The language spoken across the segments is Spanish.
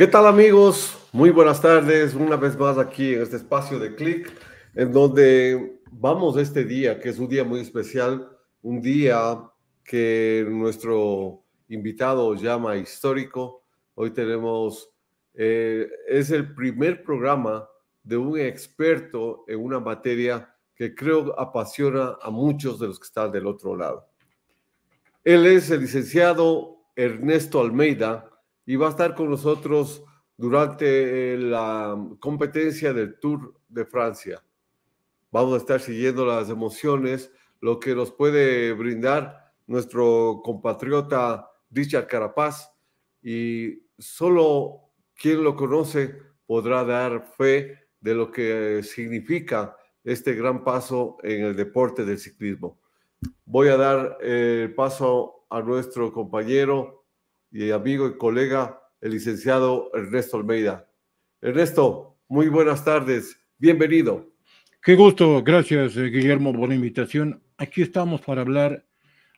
¿Qué tal amigos? Muy buenas tardes, una vez más aquí en este espacio de Click, en donde vamos este día, que es un día muy especial, un día que nuestro invitado llama histórico. Hoy tenemos, eh, es el primer programa de un experto en una materia que creo apasiona a muchos de los que están del otro lado. Él es el licenciado Ernesto Almeida, y va a estar con nosotros durante eh, la competencia del Tour de Francia. Vamos a estar siguiendo las emociones, lo que nos puede brindar nuestro compatriota Richard Carapaz y solo quien lo conoce podrá dar fe de lo que significa este gran paso en el deporte del ciclismo. Voy a dar eh, el paso a nuestro compañero y amigo y colega, el licenciado Ernesto Almeida. Ernesto, muy buenas tardes, bienvenido. Qué gusto, gracias eh, Guillermo por la invitación. Aquí estamos para hablar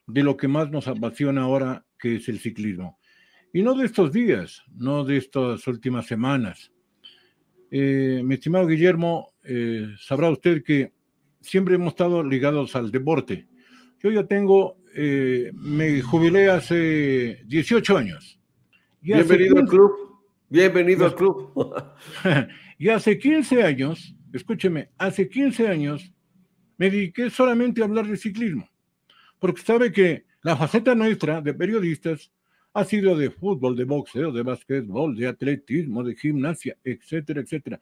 de lo que más nos apasiona ahora, que es el ciclismo. Y no de estos días, no de estas últimas semanas. Eh, mi estimado Guillermo, eh, sabrá usted que siempre hemos estado ligados al deporte. Yo ya tengo eh, me jubilé hace 18 años. bienvenido al club, bienvenido al club. y hace 15 años, escúcheme, hace 15 años me dediqué solamente a hablar de ciclismo, porque sabe que la faceta nuestra de periodistas ha sido de fútbol, de boxeo, de básquetbol, de atletismo, de gimnasia, etcétera, etcétera.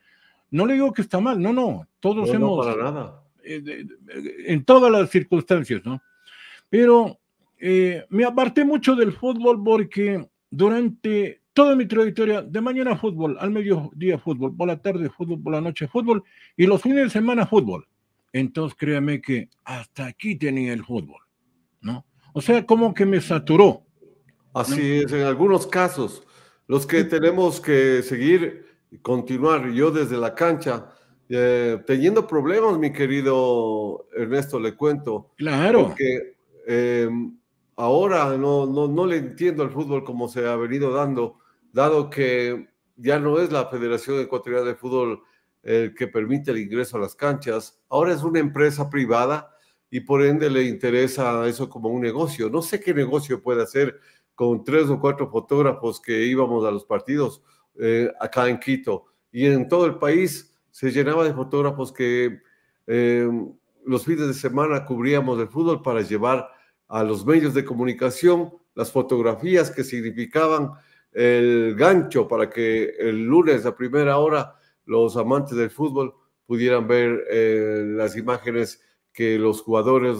No le digo que está mal, no, no, todos hemos... No para nada. Eh, en todas las circunstancias, ¿no? Pero eh, me aparté mucho del fútbol porque durante toda mi trayectoria, de mañana fútbol, al mediodía fútbol, por la tarde fútbol, por la noche fútbol y los fines de semana fútbol. Entonces créame que hasta aquí tenía el fútbol, ¿no? O sea, como que me saturó. Así es, en algunos casos, los que tenemos que seguir, y continuar, yo desde la cancha, eh, teniendo problemas, mi querido Ernesto, le cuento. Claro. Porque Em, ahora no, no, no, le entiendo al fútbol como se ha venido dando, dado que ya no es la Federación Ecuatoriana de Fútbol el que permite el ingreso a las canchas, ahora es una empresa privada y por ende le interesa eso como un negocio. No sé qué negocio puede hacer con tres o cuatro fotógrafos que íbamos a los partidos eh, acá en Quito y en todo el país se llenaba de fotógrafos que eh, los fines de semana cubríamos el fútbol para llevar a los medios de comunicación las fotografías que significaban el gancho para que el lunes a primera hora los amantes del fútbol pudieran ver eh, las imágenes que los jugadores,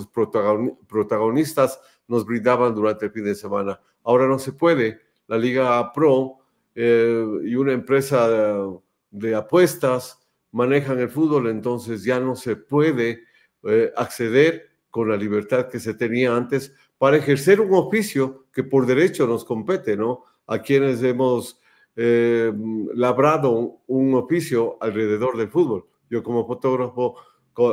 protagonistas nos brindaban durante el fin de semana. Ahora no se puede. La Liga Pro eh, y una empresa de apuestas manejan el fútbol, entonces ya no se puede eh, acceder con la libertad que se tenía antes para ejercer un oficio que por derecho nos compete, ¿no? A quienes hemos eh, labrado un oficio alrededor del fútbol. Yo como fotógrafo,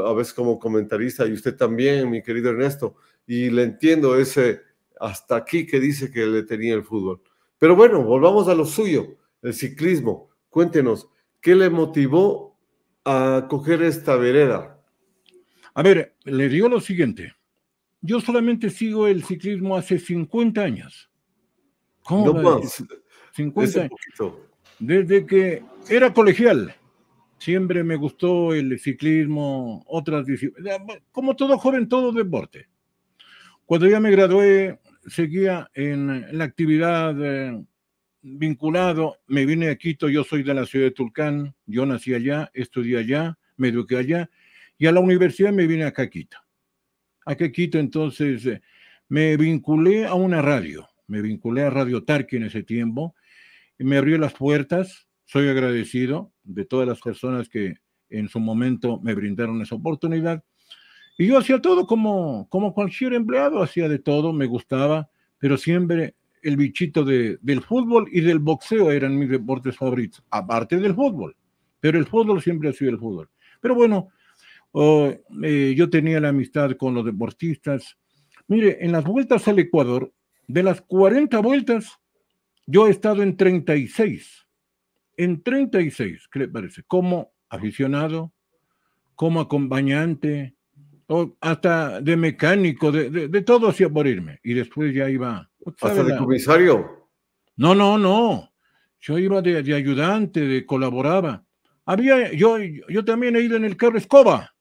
a veces como comentarista, y usted también, mi querido Ernesto, y le entiendo ese hasta aquí que dice que le tenía el fútbol. Pero bueno, volvamos a lo suyo, el ciclismo. Cuéntenos, ¿qué le motivó a coger esta vereda? A ver, le digo lo siguiente. Yo solamente sigo el ciclismo hace 50 años. ¿Cómo? 50 años. Desde que era colegial, siempre me gustó el ciclismo, otras disciplinas. Como todo joven, todo deporte. Cuando ya me gradué, seguía en la actividad eh, vinculado. Me vine a Quito, yo soy de la ciudad de Tulcán, yo nací allá, estudié allá, me eduqué allá y a la universidad me vine a Quito. a Quito entonces eh, me vinculé a una radio, me vinculé a Radio Tarqui en ese tiempo, me abrió las puertas, soy agradecido de todas las personas que en su momento me brindaron esa oportunidad. Y yo hacía todo como, como cualquier empleado, hacía de todo, me gustaba, pero siempre el bichito del fútbol y del boxeo eran mis deportes favoritos, aparte del fútbol. Pero el fútbol siempre ha sido el fútbol. Pero bueno, eh, yo tenía la amistad con los deportistas. Mire, en las vueltas al Ecuador, de las 40 vueltas, yo he estado en 36, en 36, ¿qué le parece? Como aficionado, como acompañante, o hasta de mecánico, de, de, todo hacía por irme. Y después ya iba. ¿Hasta de comisario? No, no, no. Yo iba de, ayudante, de colaboraba. Había, yo, yo también he ido en el carro escoba.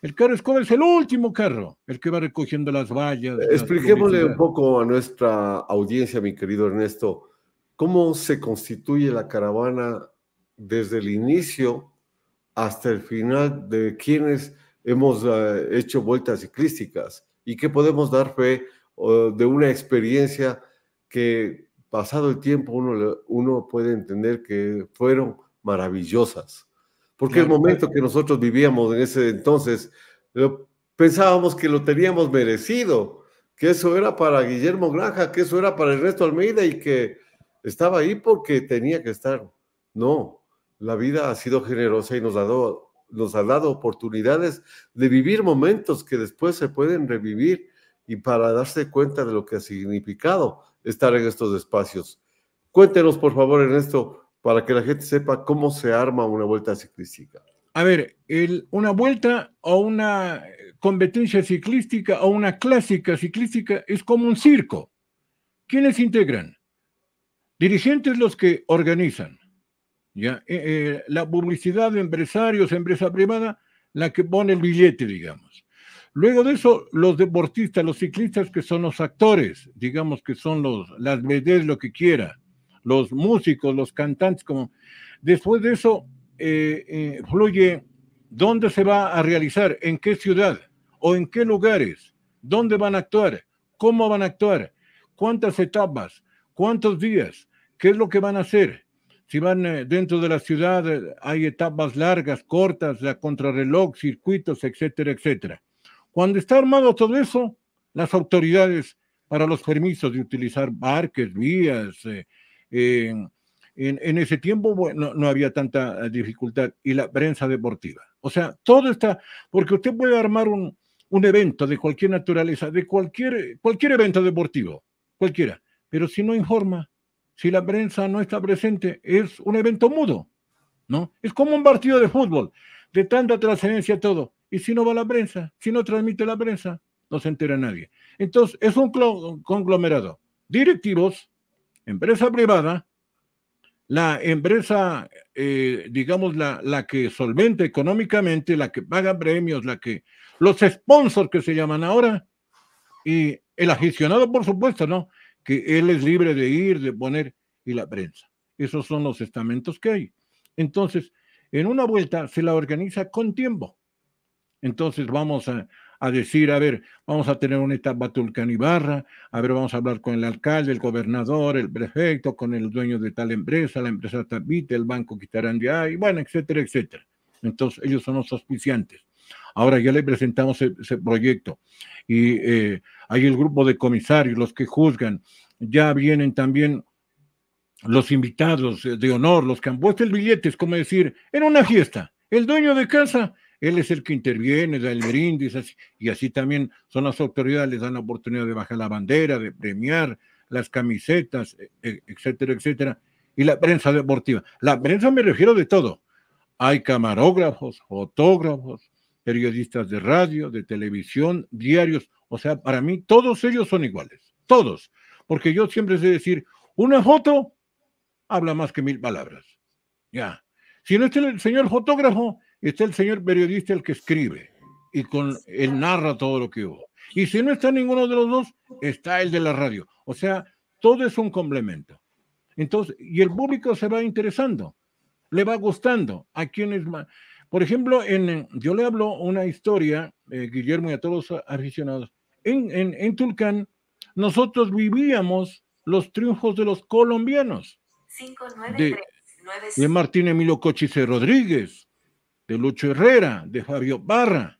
El carro escoba es el último carro, el que va recogiendo las vallas. Expliquémosle un poco a nuestra audiencia, mi querido Ernesto, cómo se constituye la caravana desde el inicio hasta el final de quienes hemos eh, hecho vueltas ciclísticas y que podemos dar fe de una experiencia que pasado el tiempo uno, uno puede entender que fueron maravillosas. Porque el momento que nosotros vivíamos en ese entonces, pensábamos que lo teníamos merecido, que eso era para Guillermo Granja, que eso era para el resto Almeida y que estaba ahí porque tenía que estar. No, la vida ha sido generosa y nos ha dado, nos ha dado oportunidades de vivir momentos que después se pueden revivir y para darse cuenta de lo que ha significado estar en estos espacios. Cuéntenos, por favor, Ernesto, para que la gente sepa cómo se arma una vuelta ciclística? A ver, una vuelta o una competencia ciclística o una clásica ciclística es como un circo. ¿Quiénes integran? Dirigentes los que organizan. ¿ya? Eh, eh, la publicidad de empresarios, empresa privada, la que pone el billete, digamos. Luego de eso, los deportistas, los ciclistas que son los actores, digamos que son los, las medes lo que quiera los músicos, los cantantes, como después de eso eh, eh, fluye dónde se va a realizar, en qué ciudad o en qué lugares, dónde van a actuar, cómo van a actuar, cuántas etapas, cuántos días, qué es lo que van a hacer. Si van eh, dentro de la ciudad, hay etapas largas, cortas, la contrarreloj, circuitos, etcétera, etcétera. Cuando está armado todo eso, las autoridades para los permisos de utilizar parques, vías, en, en, ese tiempo bueno, no había tanta eh, dificultad y la prensa deportiva. O sea, todo está, porque usted puede armar un, un evento de cualquier naturaleza, de cualquier, cualquier evento deportivo, cualquiera, pero si no informa, si la prensa no está presente, es un evento mudo, ¿no? Es como un partido de fútbol, de tanta trascendencia todo, y si no va la prensa, si no transmite la prensa, no se entera nadie. Entonces, es un conglomerado, directivos, empresa privada, la empresa, eh, digamos, la, que solvente económicamente, la que paga premios, la que los sponsors que se llaman ahora, y el aficionado, por supuesto, ¿no? Que él es libre de ir, de poner, y la prensa. Esos son los estamentos que hay. Entonces, en una vuelta se la organiza con tiempo. Entonces vamos a, a decir, a ver, vamos a tener una etapa y Ibarra, a ver, vamos a hablar con el alcalde, el gobernador, el prefecto, con el dueño de tal empresa, la empresa Tabita, el banco quitarán de ahí, bueno, etcétera, etcétera. Entonces, ellos son los auspiciantes. Ahora ya le presentamos ese, proyecto y eh, hay el grupo de comisarios, los que juzgan, ya vienen también los invitados de honor, los que han puesto el billete, es como decir, en una fiesta, el dueño de casa él es el que interviene, da el brindis, y así también son las autoridades, les dan la oportunidad de bajar la bandera, de premiar las camisetas, e, e, etcétera, etcétera. Y la prensa deportiva. La prensa me refiero de todo. Hay camarógrafos, fotógrafos, periodistas de radio, de televisión, diarios. O sea, para mí todos ellos son iguales, todos. Porque yo siempre sé decir, una foto habla más que mil palabras. Ya. Si no es el señor fotógrafo, está el señor periodista el que escribe y con él narra todo lo que hubo. Y si no está ninguno de los dos, está el de la radio. O sea, todo es un complemento. Entonces, y el público se va interesando, le va gustando a quienes Por ejemplo, en, yo le hablo una historia, eh, Guillermo, y a todos los aficionados. En, en, en Tulcán, nosotros vivíamos los triunfos de los colombianos. De, de Martín Emilio Cochise Rodríguez, de Lucho Herrera, de Fabio Barra,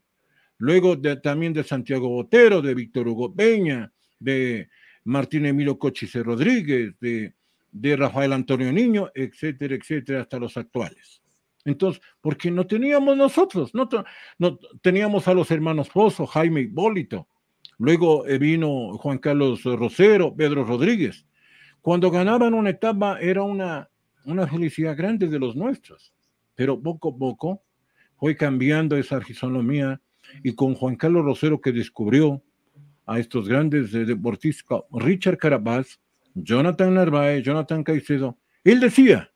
luego de, también de Santiago Botero, de Víctor Hugo Peña, de Martín Emilio Cochise Rodríguez, de, de Rafael Antonio Niño, etcétera, etcétera, hasta los actuales. Entonces, porque no teníamos nosotros, no, teníamos a los hermanos Pozo, Jaime Hipólito, luego eh, vino Juan Carlos Rosero, Pedro Rodríguez. Cuando ganaban una etapa era una, una felicidad grande de los nuestros, pero poco a poco fue cambiando esa fisonomía y con Juan Carlos Rosero que descubrió a estos grandes eh, deportistas, Richard Carabas, Jonathan Narváez, Jonathan Caicedo, él decía,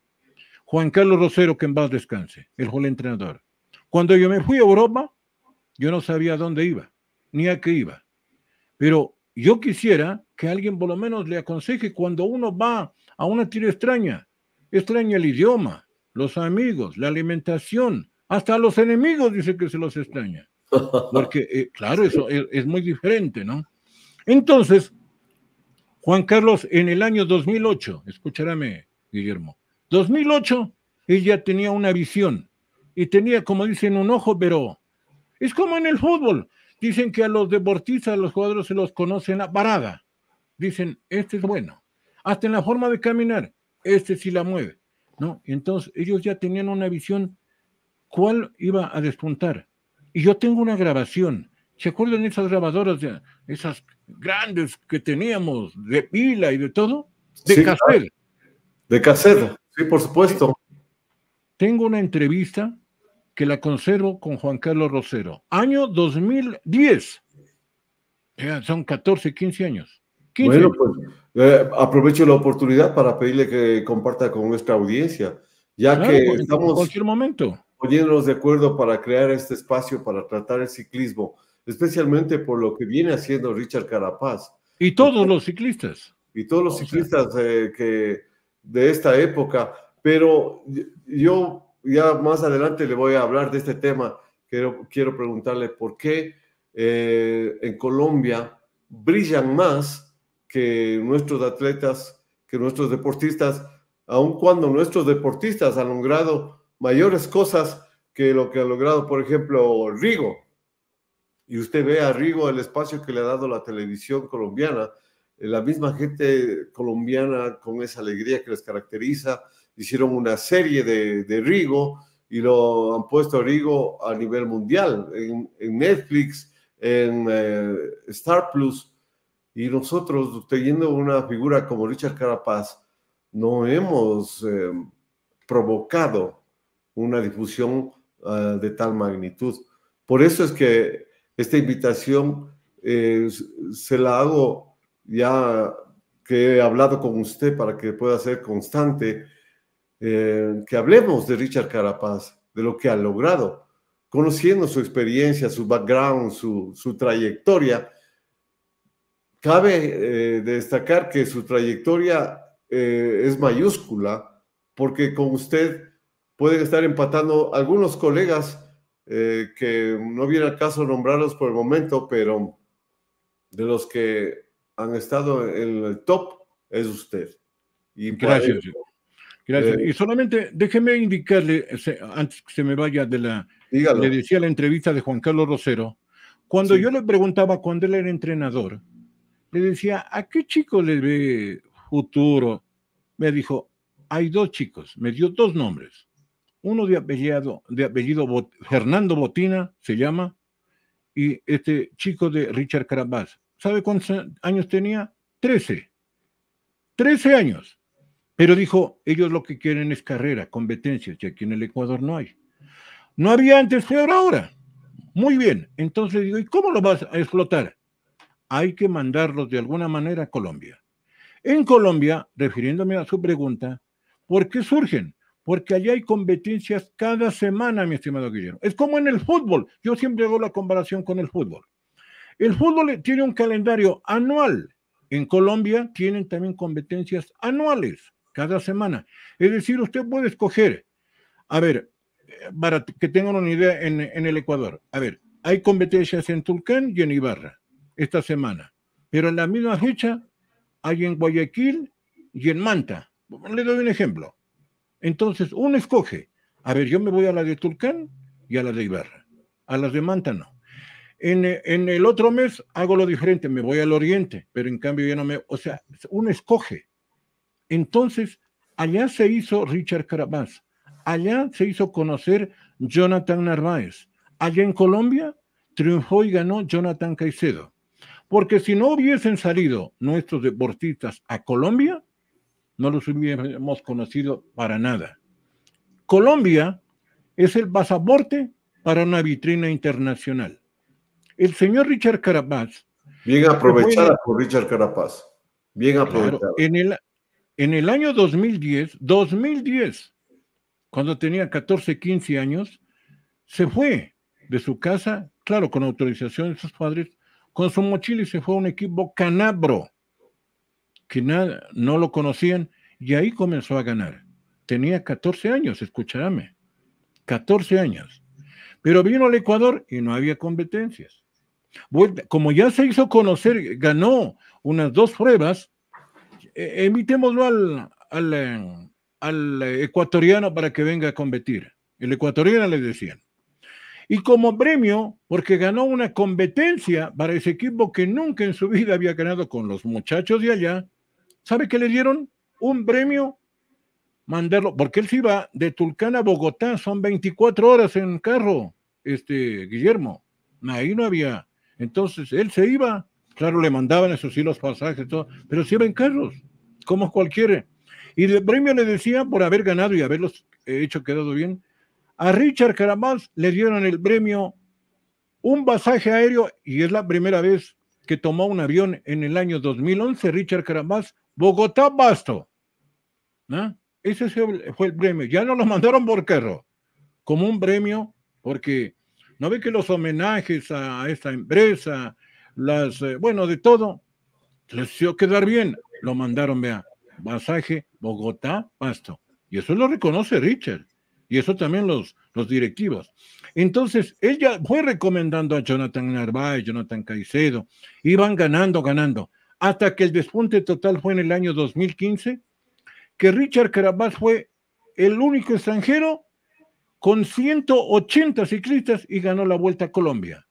Juan Carlos Rosero, que en paz descanse, El joven entrenador. Cuando yo me fui a Europa, yo no sabía dónde iba, ni a qué iba. Pero yo quisiera que alguien por lo menos le aconseje cuando uno va a una tierra extraña, extraña el idioma, los amigos, la alimentación, hasta a los enemigos dice que se los extraña. Porque, eh, claro, eso es, muy diferente, ¿no? Entonces, Juan Carlos, en el año 2008, escúchame, Guillermo, 2008, ella tenía una visión y tenía, como dicen, un ojo, pero es como en el fútbol. Dicen que a los deportistas, a los jugadores se los conocen a parada. Dicen, este es bueno. Hasta en la forma de caminar, este sí la mueve. ¿no? Entonces, ellos ya tenían una visión cuál iba a despuntar. Y yo tengo una grabación. ¿Se acuerdan esas grabadoras, de, esas grandes que teníamos de pila y de todo? De sí, De cassette, sí, por supuesto. Tengo una entrevista que la conservo con Juan Carlos Rosero. Año 2010. son 14, 15 años. bueno, pues eh, aprovecho la oportunidad para pedirle que comparta con nuestra audiencia, ya que estamos... En cualquier momento poniéndonos de acuerdo para crear este espacio para tratar el ciclismo, especialmente por lo que viene haciendo Richard Carapaz. Y todos los ciclistas. Y todos los ciclistas eh, que de esta época, pero yo ya más adelante le voy a hablar de este tema. Quiero, quiero preguntarle por qué eh, en Colombia brillan más que nuestros atletas, que nuestros deportistas, aun cuando nuestros deportistas han logrado mayores cosas que lo que ha logrado, por ejemplo, Rigo. Y usted ve a Rigo el espacio que le ha dado la televisión colombiana, eh, la misma gente colombiana con esa alegría que les caracteriza, hicieron una serie de, Rigo y lo han puesto a Rigo a nivel mundial, en, Netflix, en eh, Star Plus. Y nosotros, teniendo una figura como Richard Carapaz, no hemos eh, provocado una difusión ah, de tal magnitud. Por eso es que esta invitación eh, se la hago ya que he hablado con usted para que pueda ser constante, eh, que hablemos de Richard Carapaz, de lo que ha logrado, conociendo su experiencia, su background, su, trayectoria. Cabe eh, destacar que su trayectoria es mayúscula porque con usted pueden estar empatando algunos colegas eh, que no hubiera caso nombrarlos por el momento, pero de los que han estado en el top es usted. Y Gracias. Eh, y solamente déjeme indicarle, antes que se me vaya de la... Dígalo. Le decía la entrevista de Juan Carlos Rosero, cuando yo le preguntaba cuando él era entrenador, le decía, ¿a qué chico le ve futuro? Me dijo, hay dos chicos, me dio dos nombres. Uno de apellido, apellido Fernando Botina se llama, y este chico de Richard Carabas. ¿Sabe cuántos años tenía? Trece. Trece años. Pero dijo, ellos lo que quieren es carrera, competencias, y aquí en el Ecuador no hay. No había antes, peor ahora. Muy bien. Entonces digo, ¿y cómo lo vas a explotar? Hay que mandarlos de alguna manera a Colombia. En Colombia, refiriéndome a su pregunta, ¿por qué surgen? porque allí hay competencias cada semana, mi estimado Guillermo. Es como en el fútbol. Yo siempre hago la comparación con el fútbol. El fútbol tiene un calendario anual. En Colombia tienen también competencias anuales cada semana. Es decir, usted puede escoger, a ver, eh, para que tengan una idea en, el Ecuador, a ver, hay competencias en Tulcán y en Ibarra esta semana, pero en la misma fecha hay en Guayaquil y en Manta. Le doy un ejemplo. Entonces, uno escoge. A ver, yo me voy a la de Tulcán y a la de Ibarra. A las de Manta En, en, el otro mes hago lo diferente, me voy al oriente, pero en cambio ya no me... O sea, uno escoge. Entonces, allá se hizo Richard Carabás, allá se hizo conocer Jonathan Narváez, allá en Colombia triunfó y ganó Jonathan Caicedo. Porque si no hubiesen salido nuestros deportistas a Colombia, no los hubiéramos conocido para nada. Colombia es el pasaporte para una vitrina internacional. El señor Richard Carapaz. Bien aprovechado por Richard Carapaz. Bien aprovechado. en, el, en el año 2010, 2010, cuando tenía 14, 15 años, se fue de su casa, claro, con autorización de sus padres, con su mochila y se fue a un equipo canabro que no lo conocían y ahí comenzó a ganar. Tenía 14 años, escúchame, 14 años. Pero vino al Ecuador y no había competencias. Como ya se hizo conocer, ganó unas dos pruebas, e, emitémoslo al, al, eh, al ecuatoriano para que venga a competir. El ecuatoriano le decían. Y como premio, porque ganó una competencia para ese equipo que nunca en su vida había ganado con los muchachos de allá, ¿Sabe qué le dieron? Un premio, mandarlo, porque él se iba de Tulcán a Bogotá, son 24 horas en carro, este Guillermo. Ahí no había. Entonces él se iba, claro, le mandaban esos sí los pasajes, todo, pero se iba en carros, como cualquiera. Y el premio le decía por haber ganado y haberlos hecho quedado bien. A Richard Caramaz le dieron el premio un pasaje aéreo y es la primera vez que tomó un avión en el año 2011. Richard Caramaz Bogotá Basto. ¿no? Ese fue el premio. Ya no lo mandaron por carro, como un premio, porque no ve que los homenajes a esta empresa, las, eh, bueno, de todo, les hizo quedar bien. Lo mandaron, vea, Basaje Bogotá Pasto. Y eso lo reconoce Richard. Y eso también los, los directivos. Entonces, ella fue recomendando a Jonathan Narváez, Jonathan Caicedo. Iban ganando, ganando hasta que el despunte total fue en el año 2015, que Richard Carabas fue el único extranjero con 180 ciclistas y ganó la Vuelta a Colombia.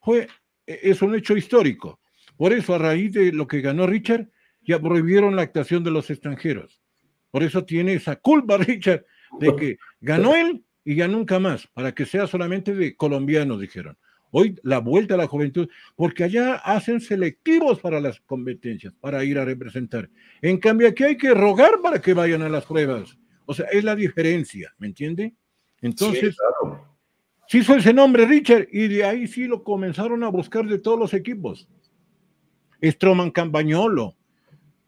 Fue, e, es un hecho histórico. Por eso, a raíz de lo que ganó Richard, ya prohibieron la actuación de los extranjeros. Por eso tiene esa culpa, Richard, de que ganó él y ya nunca más, para que sea solamente de colombianos, dijeron. Hoy la vuelta a la juventud, porque allá hacen selectivos para las competencias, para ir a representar. En cambio, aquí hay que rogar para que vayan a las pruebas. O sea, es la diferencia, ¿me entiende? Entonces, sí, fue ese nombre Richard y de ahí sí lo comenzaron a buscar de todos los equipos. Stroman Campañolo,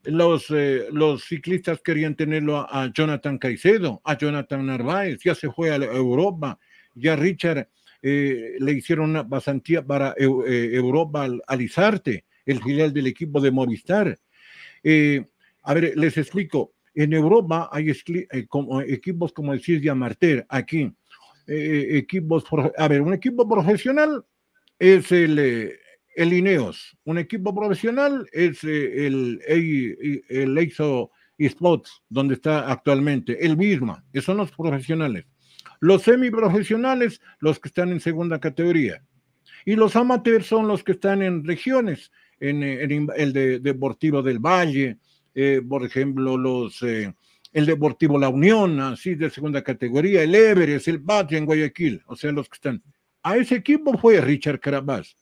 los, eh, los ciclistas querían tenerlo a, a, Jonathan Caicedo, a Jonathan Narváez, ya se fue a Europa, ya Richard eh, le hicieron una pasantía para eh, Europa al, Alizarte, el filial del equipo de Movistar. Eh, a ver, les explico. En Europa hay como, equipos como el Cis de aquí. equipos, a ver, un equipo profesional es el, el Ineos. Un equipo profesional es el, el, el Sports, donde está actualmente. El misma, esos son los profesionales. Los semiprofesionales, los que están en segunda categoría. Y los amateurs son los que están en regiones, en, eh, el Deportivo del Valle, eh, por ejemplo, los, eh, el Deportivo La Unión, así de segunda categoría, el Everest, el Valle en Guayaquil, o sea, los que están. A ese equipo fue Richard Carabás.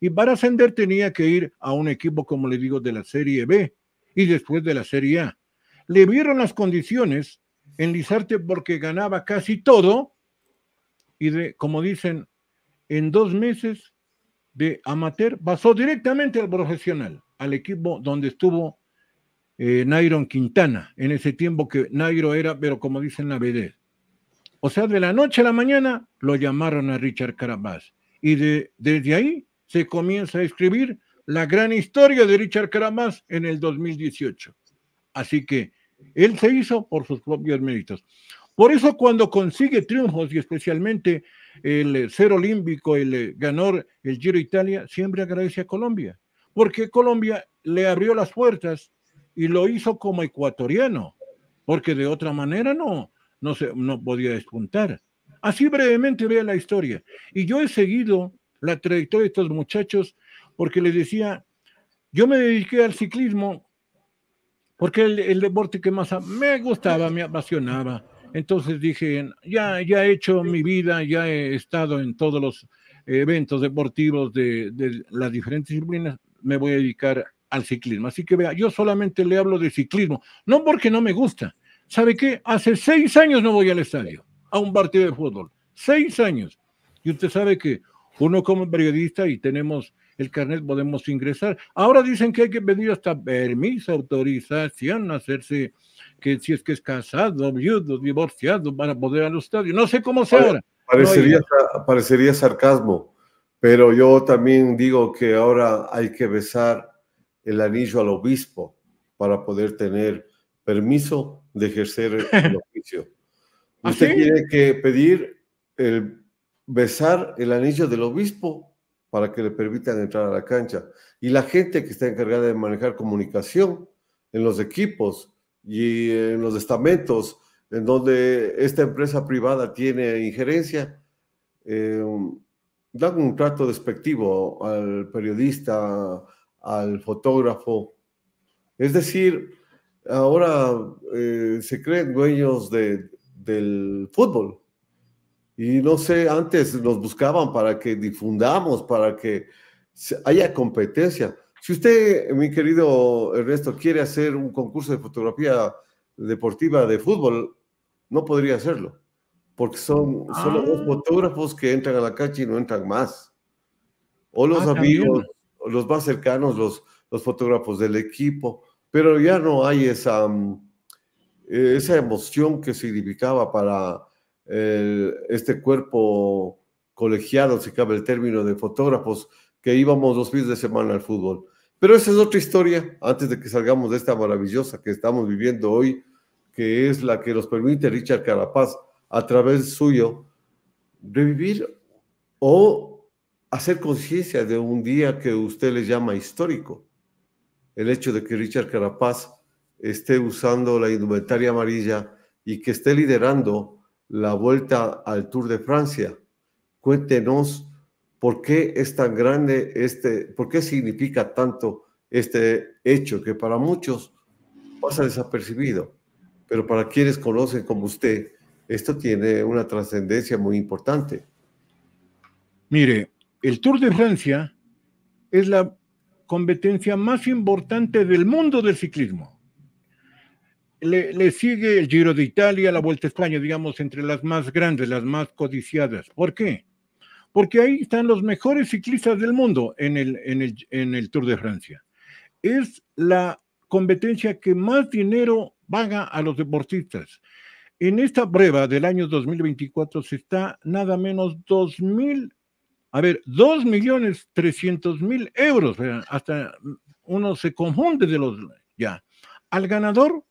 Y para ascender tenía que ir a un equipo, como le digo, de la Serie B y después de la Serie A. Le vieron las condiciones en Lizarte porque ganaba casi todo y de, como dicen, en dos meses de amateur pasó directamente al profesional, al equipo donde estuvo eh, Quintana, en ese tiempo que Nairo era, pero como dicen la BD. O sea, de la noche a la mañana lo llamaron a Richard Carabás Y de, desde ahí se comienza a escribir la gran historia de Richard Carabás en el 2018. Así que él se hizo por sus propios méritos. Por eso cuando consigue triunfos y especialmente el eh, ser olímpico, el eh, ganador, el Giro Italia, siempre agradece a Colombia, porque Colombia le abrió las puertas y lo hizo como ecuatoriano, porque de otra manera no, no, se, no podía despuntar. Así brevemente vea la historia. Y yo he seguido la trayectoria de estos muchachos porque les decía, yo me dediqué al ciclismo porque el, deporte que más me gustaba, me apasionaba. Entonces dije, ya, ya he hecho mi vida, ya he estado en todos los eventos deportivos de, de las diferentes disciplinas, me voy a dedicar al ciclismo. Así que vea, yo solamente le hablo de ciclismo, no porque no me gusta. ¿Sabe qué? Hace seis años no voy al estadio, a un partido de fútbol. Seis años. Y usted sabe que uno como periodista y tenemos el carnet podemos ingresar. Ahora dicen que hay que pedir hasta permiso, autorización, hacerse que si es que es casado, viudo, divorciado, para poder al estadio. No sé cómo se ahora. Parecería, sarcasmo, pero yo también digo que ahora hay que besar el anillo al obispo para poder tener permiso de ejercer el oficio. ¿Ah, Usted tiene que pedir el besar el anillo del obispo para que le permitan entrar a la cancha. Y la gente que está encargada de manejar comunicación en los equipos y en los estamentos en donde esta empresa privada tiene injerencia, eh, dan un trato despectivo al periodista, al fotógrafo. Es decir, ahora eh, se creen dueños del fútbol y no sé, antes nos buscaban para que difundamos, para que haya competencia. Si usted, mi querido Ernesto, quiere hacer un concurso de fotografía deportiva de fútbol, no podría hacerlo, porque son solo dos ah. fotógrafos que entran a la cancha y no entran más. O ah, los amigos, los más cercanos, los, los fotógrafos del equipo, pero ya no hay esa, mm, eh, esa emoción que significaba para este cuerpo colegiado, si cabe el término, de fotógrafos que íbamos los fines de semana al fútbol. Pero esa es otra historia, antes de que salgamos de esta maravillosa que estamos viviendo hoy, que es la que nos permite Richard Carapaz, a través suyo, revivir o hacer conciencia de un día que usted le llama histórico. El hecho de que Richard Carapaz esté usando la indumentaria amarilla y que esté liderando la vuelta al Tour de Francia. Cuéntenos por qué es tan grande este, por qué significa tanto este hecho que para muchos pasa desapercibido, pero para quienes conocen como usted, esto tiene una trascendencia muy importante. Mire, el Tour de Francia es la competencia más importante del mundo del ciclismo. Le, sigue el Giro de Italia, la Vuelta a España, digamos, entre las más grandes, las más codiciadas. ¿Por qué? Porque ahí están los mejores ciclistas del mundo en el, en el, en el Tour de Francia. Es la competencia que más dinero paga a los deportistas. En esta prueba del año 2024 se está nada menos 2 mil, a ver, 2 millones 300 mil euros. Hasta uno se confunde de los ya. Al ganador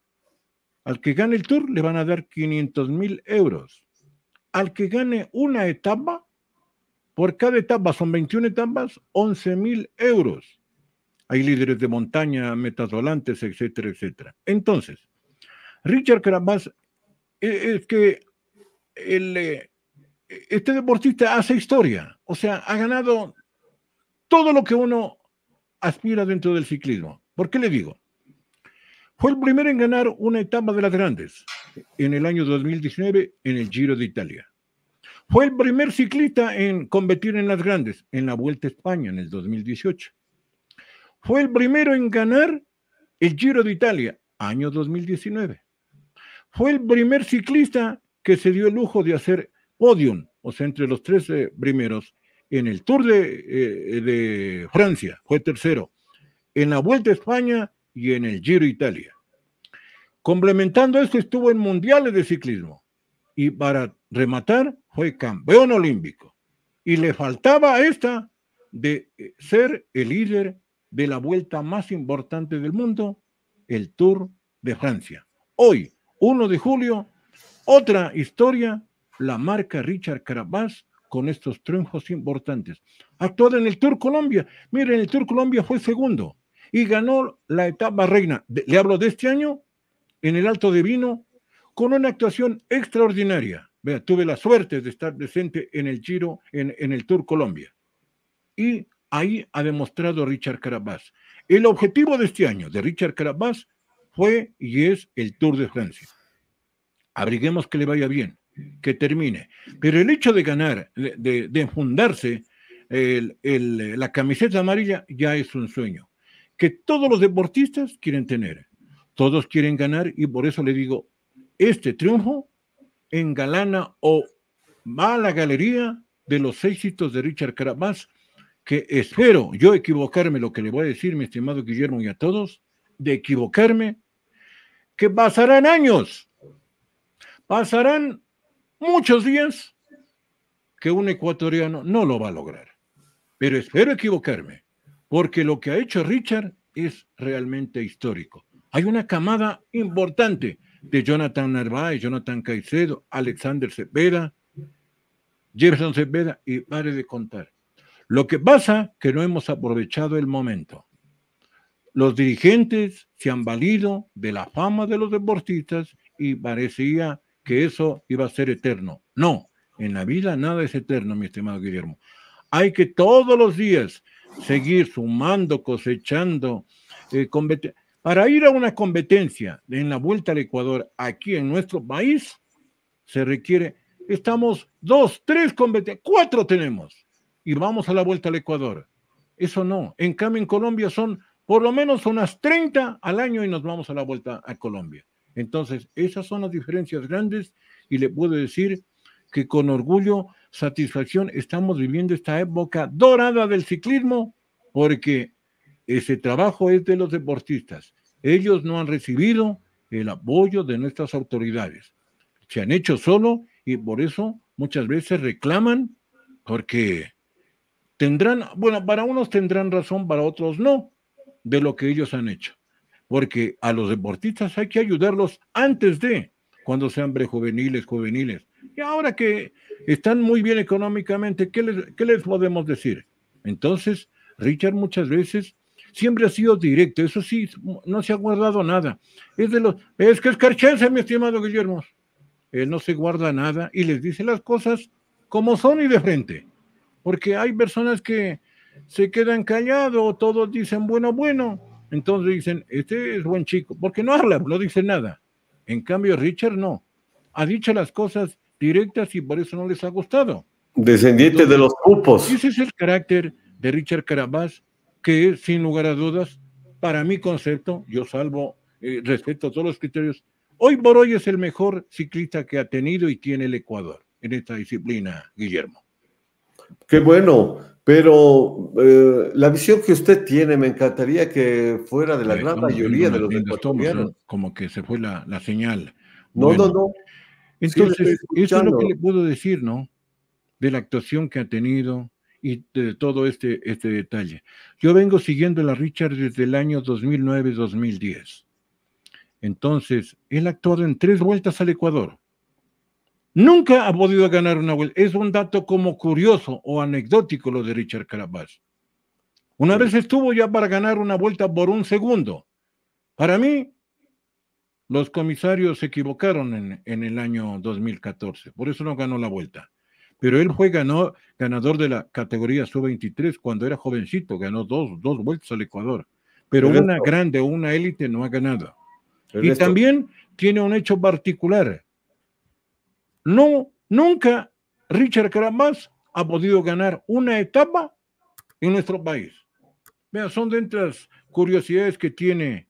al que gane el tour le van a dar 500 mil euros. Al que gane una etapa, por cada etapa, son 21 etapas, 11 mil euros. Hay líderes de montaña, metas volantes, etcétera, etcétera. Entonces, Richard Carapaz e, es que el, eh, este deportista hace historia, o sea, ha ganado todo lo que uno aspira dentro del ciclismo. ¿Por qué le digo? Fue el primero en ganar una etapa de las grandes en el año 2019 en el Giro de Italia. Fue el primer ciclista en competir en las grandes en la Vuelta a España en el 2018. Fue el primero en ganar el Giro de Italia, año 2019. Fue el primer ciclista que se dio el lujo de hacer podium, o sea, entre los tres eh, primeros, en el Tour de, eh, de Francia, fue tercero. En la Vuelta a España y en el Giro Italia. Complementando esto, estuvo en mundiales de ciclismo y para rematar fue campeón olímpico. Y le faltaba esta de eh, ser el líder de la vuelta más importante del mundo, el Tour de Francia. Hoy, 1 de julio, otra historia, la marca Richard Carabas con estos triunfos importantes. actuó en el Tour Colombia. Miren, el Tour Colombia fue segundo y ganó la etapa reina. le hablo de este año en el Alto de Vino con una actuación extraordinaria. tuve la suerte de estar decente en el Giro, en, el Tour Colombia. Y ahí ha demostrado Richard Carabas. El objetivo de este año de Richard Carabas, fue y es el Tour de Francia. Abriguemos que le vaya bien, que termine. Pero el hecho de ganar, de, fundarse la camiseta amarilla, ya es un sueño que todos los deportistas quieren tener. Todos quieren ganar y por eso le digo, este triunfo engalana o va a la galería de los éxitos de Richard Carapaz, que espero yo equivocarme, lo que le voy a decir, mi estimado Guillermo, y a todos, de equivocarme, que pasarán años, pasarán muchos días que un ecuatoriano no lo va a lograr. Pero espero equivocarme porque lo que ha hecho Richard es realmente histórico. Hay una camada importante de Jonathan Narváez, Jonathan Caicedo, Alexander Cepeda, Jefferson Cepeda y pare de contar. Lo que pasa que no hemos aprovechado el momento. Los dirigentes se han valido de la fama de los deportistas y parecía que eso iba a ser eterno. No, en la vida nada es eterno, mi estimado Guillermo. Hay que todos los días seguir sumando, cosechando, eh, para ir a una competencia en la Vuelta al Ecuador aquí en nuestro país, se requiere, estamos dos, tres competencias, cuatro tenemos, y vamos a la Vuelta al Ecuador. Eso no. En cambio, en Colombia son por lo menos unas 30 al año y nos vamos a la Vuelta a Colombia. Entonces, esas son las diferencias grandes y le puedo decir que con orgullo, satisfacción estamos viviendo esta época dorada del ciclismo, porque ese trabajo es de los deportistas. Ellos no han recibido el apoyo de nuestras autoridades. Se han hecho solo y por eso muchas veces reclaman porque tendrán, bueno, para unos tendrán razón, para otros no, de lo que ellos han hecho. Porque a los deportistas hay que ayudarlos antes de, cuando sean prejuveniles, juveniles, ahora que están muy bien económicamente, ¿qué les, podemos decir? Entonces, Richard muchas veces siempre ha sido directo, eso sí, no se ha guardado nada. Es de los, es que es carchense, mi estimado Guillermo. Él no se guarda nada y les dice las cosas como son y de frente. Porque hay personas que se quedan callados, todos dicen bueno, bueno. Entonces dicen, este es buen chico, porque no habla, no dice nada. En cambio, Richard no. Ha dicho las cosas directas y por eso no les ha gustado. Descendiente de los pupos. Ese es el carácter de Richard Carabás, que sin lugar a dudas, para mi concepto, yo salvo eh, respeto a todos los criterios, hoy por hoy es el mejor ciclista que ha tenido y tiene el Ecuador en esta disciplina, Guillermo. Qué bueno, pero eh, la visión que usted tiene me encantaría que fuera de la pues gran mayoría de los ecuatorianos. Como que se fue la, señal. No, no, no. Entonces, eso es lo que le puedo decir, ¿no? De la actuación que ha tenido y de todo este, este detalle. Yo vengo siguiendo a la Richard desde el año 2009-2010. Entonces, él ha actuado en tres vueltas al Ecuador. Nunca ha podido ganar una vuelta. Es un dato como curioso o anecdótico lo de Richard Carapaz. Una vez estuvo ya para ganar una vuelta por un segundo. Para mí, los comisarios se equivocaron en, el año 2014, por eso no ganó la vuelta. Pero él ah. fue ganador de la categoría sub-23 cuando era jovencito, ganó dos, vueltas al Ecuador. Pero una grande, una élite no ha ganado. Y también tiene un hecho particular. No, nunca Richard Carambas ha podido ganar una etapa en nuestro país. Vean, son de las curiosidades que tiene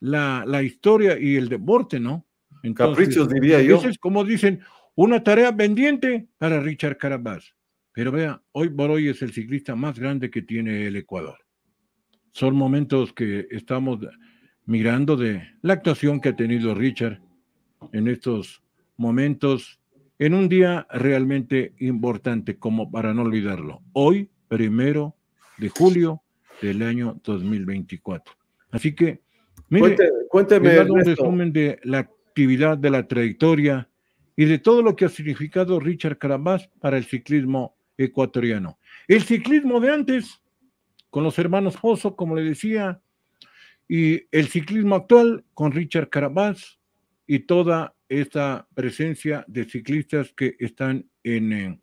la, historia y el deporte, ¿no? Caprichos, diría entonces, Como dicen, una tarea pendiente para Richard Carabas Pero vea, hoy por hoy es el ciclista más grande que tiene el Ecuador. Son momentos que estamos mirando de la actuación que ha tenido Richard en estos momentos, en un día realmente importante, como para no olvidarlo. Hoy, primero de julio del año 2024. Así que cuénteme, un resumen de la actividad, de la trayectoria y de todo lo que ha significado Richard Carabás para el ciclismo ecuatoriano. El ciclismo de antes, con los hermanos Foso, como le decía, y el ciclismo actual con Richard Carabás y toda esta presencia de ciclistas que están en, eh,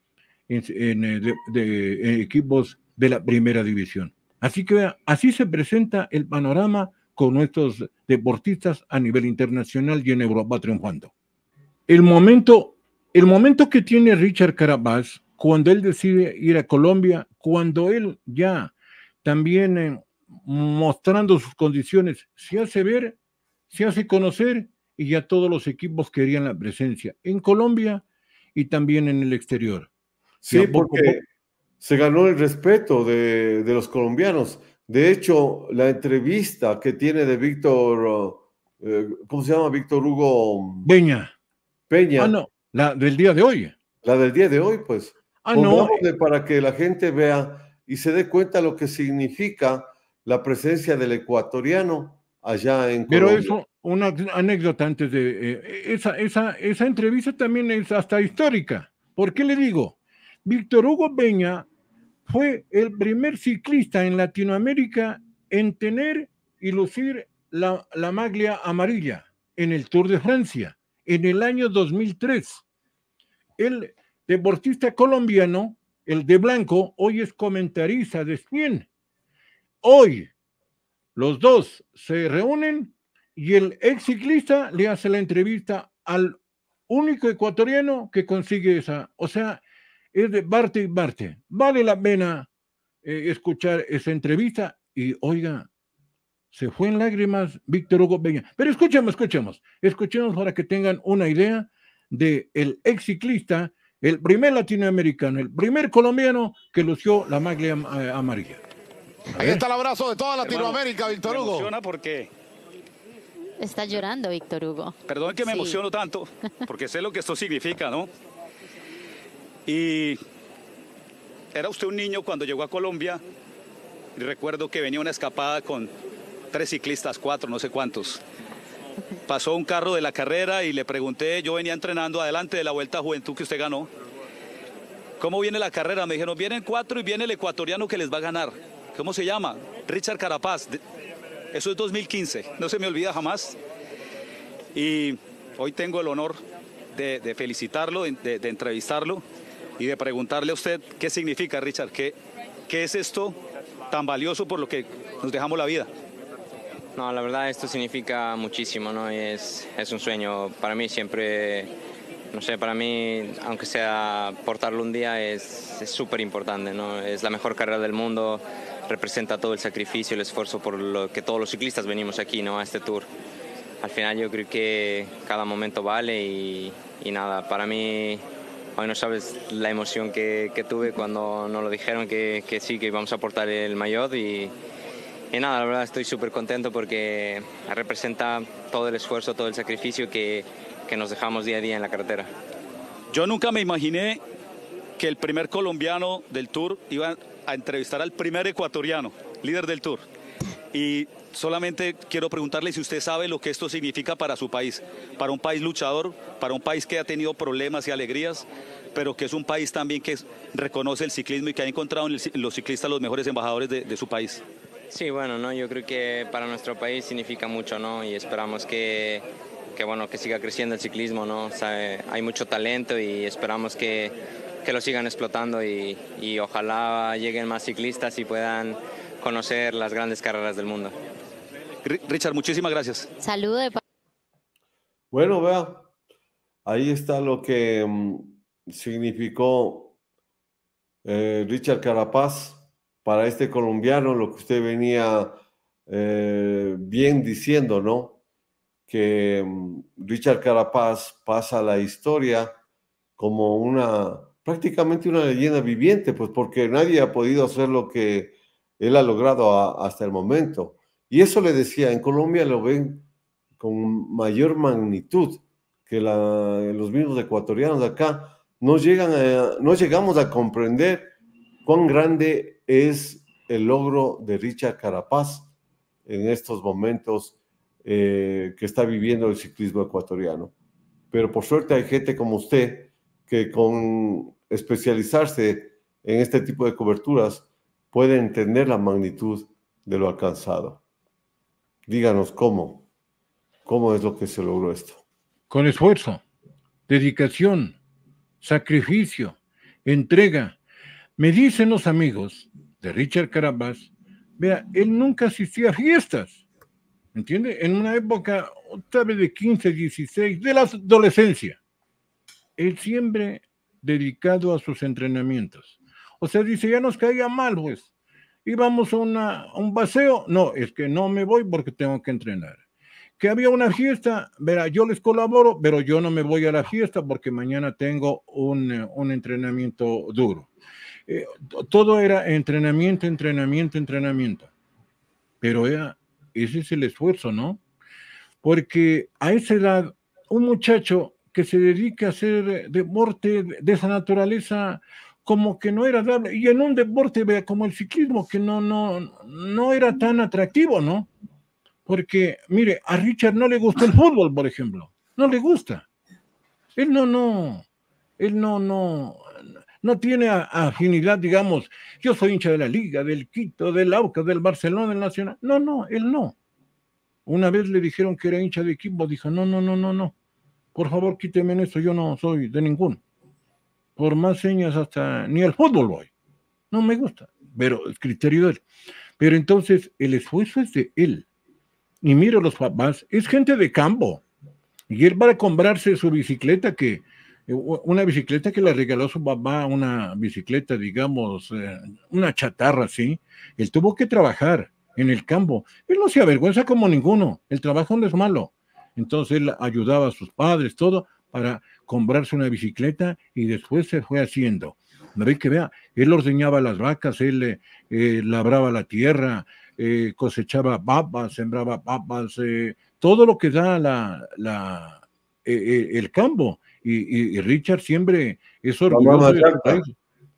eh, de, en eh, equipos de la primera división. Así que así se presenta el panorama con nuestros deportistas a nivel internacional y en Europa triunfando. El momento, el momento que tiene Richard Carabas cuando él decide ir a Colombia, cuando él ya también eh, mostrando sus condiciones se hace ver, se hace conocer y ya todos los equipos querían la presencia en Colombia y también en el exterior. Sí, porque se ganó el respeto de los colombianos. De hecho, la entrevista que tiene de Víctor, eh, ¿cómo se llama? Víctor Hugo Peña. Peña. Ah, no, la del día de hoy. La del día de hoy, pues. Ah, no. Para que la gente vea y se dé cuenta lo que significa la presencia del ecuatoriano allá en Pero eso, una anécdota antes de eh, esa, esa, esa entrevista también es hasta histórica. ¿Por qué le digo? Víctor Hugo Peña fue el primer ciclista en Latinoamérica en tener y lucir la, maglia amarilla en el Tour de Francia en el año 2003. El deportista colombiano, el de blanco, hoy es comentarista de Spien. Hoy los dos se reúnen y el ex ciclista le hace la entrevista al único ecuatoriano que consigue esa. O sea, es de parte y Marte. Vale la pena eh, escuchar esa entrevista y oiga, se fue en lágrimas Víctor Hugo Peña. Pero escuchemos, escuchemos, escuchemos para que tengan una idea de el ex ciclista, el primer latinoamericano, el primer colombiano que lució la maglia eh, amarilla. Ahí está el abrazo de toda Latinoamérica, Víctor Hugo. Me emociona porque... Está llorando Víctor Hugo. Perdón que me emociono tanto, porque sé lo que esto significa, ¿no? Y era usted un niño cuando llegó a Colombia. Y recuerdo que venía una escapada con tres ciclistas, cuatro, no sé cuántos. Pasó un carro de la carrera y le pregunté, yo venía entrenando adelante de la Vuelta a Juventud que usted ganó. ¿Cómo viene la carrera? Me dijeron, vienen cuatro y viene el ecuatoriano que les va a ganar. ¿Cómo se llama? Richard Carapaz. Eso es 2015, no se me olvida jamás. Y hoy tengo el honor de, felicitarlo, de entrevistarlo y de preguntarle a usted qué significa, Richard, qué, qué es esto tan valioso por lo que nos dejamos la vida. No, la verdad esto significa muchísimo, ¿no? Es, es un sueño. Para mí siempre, no sé, para mí, aunque sea portarlo un día, es súper importante, ¿no? Es la mejor carrera del mundo, representa todo el sacrificio, el esfuerzo por lo que todos los ciclistas venimos aquí, ¿no? A este tour. Al final yo creo que cada momento vale y, y nada, para mí Hoy no sabes la emoción que, tuve cuando nos lo dijeron que, sí, que íbamos a aportar el maillot y, nada, la verdad estoy súper contento porque representa todo el esfuerzo, todo el sacrificio que, que nos dejamos día a día en la carretera. Yo nunca me imaginé que el primer colombiano del Tour iba a entrevistar al primer ecuatoriano, líder del Tour. Y solamente quiero preguntarle si usted sabe lo que esto significa para su país, para un país luchador, para un país que ha tenido problemas y alegrías, pero que es un país también que reconoce el ciclismo y que ha encontrado en, los ciclistas los mejores embajadores de, su país. Sí, bueno, ¿no? yo creo que para nuestro país significa mucho ¿no? y esperamos que, que, bueno, que siga creciendo el ciclismo. ¿no? Eh, hay mucho talento y esperamos que, que lo sigan explotando y, y ojalá lleguen más ciclistas y puedan conocer las grandes carreras del mundo. Richard, muchísimas gracias. Saludos. Bueno, vea, ahí está lo que mm, significó eh, Richard Carapaz para este colombiano, lo que usted venía eh, bien diciendo, ¿no? Que mm, Richard Carapaz pasa a la historia como una, prácticamente una leyenda viviente, pues porque nadie ha podido hacer lo que él ha logrado hasta el momento. Y eso le decía, en Colombia lo ven con mayor magnitud que los mismos ecuatorianos acá. No, llegan no llegamos a comprender cuán grande es el logro de Richard Carapaz en estos momentos eh, que está viviendo el ciclismo ecuatoriano. Pero por suerte hay gente como usted que con especializarse en este tipo de coberturas Puede entender la magnitud de lo alcanzado. Díganos cómo, cómo es lo que se logró esto. Con esfuerzo, dedicación, sacrificio, entrega. Me dicen los amigos de Richard Carabas, vea, él nunca asistía a fiestas, ¿entiende? En una época, otra vez de 15, 16, de la adolescencia. Él siempre dedicado a sus entrenamientos. O sea, dice, ya nos caía mal, pues. Íbamos a, una, un paseo, no, es que no me voy porque tengo que entrenar. Que había una fiesta, verá, yo les colaboro, pero yo no me voy a la fiesta porque mañana tengo un, eh, un entrenamiento duro. Eh, todo era entrenamiento, entrenamiento, entrenamiento. Pero ese es el esfuerzo, ¿no? Porque a esa edad, un muchacho que se dedica a hacer deporte de esa naturaleza, como que no era Y en un deporte como el ciclismo, que no, no, no era tan atractivo, ¿no? Porque, mire, a Richard no le gusta el fútbol, por ejemplo. No le gusta. Él no, no, él no, no, no tiene afinidad, digamos, yo soy hincha de la Liga, del Quito, del Aucas, del Barcelona, del Nacional. No, no, él no. Una vez le dijeron que era hincha de equipo, dijo, no, no, no, no, no. Por favor, quíteme eso, yo no soy de ninguno por más señas hasta ni al fútbol voy. No me gusta, pero el criterio de él. Pero entonces el esfuerzo es de él. Y mira los papás, es gente de campo. Y él va a comprarse su bicicleta que eh, una bicicleta que le regaló su papá, una bicicleta, digamos, eh, una chatarra ¿sí? Él tuvo que trabajar en el campo. Él no se avergüenza como ninguno. El trabajo no es malo. Entonces él ayudaba a sus padres, todo, para comprarse una bicicleta y después se fue haciendo. ¿No Ve que vea, él ordeñaba las vacas, él eh, eh, labraba la tierra, eh, cosechaba papas, sembraba papas, todo lo que da la, el campo. Y, Richard siempre es De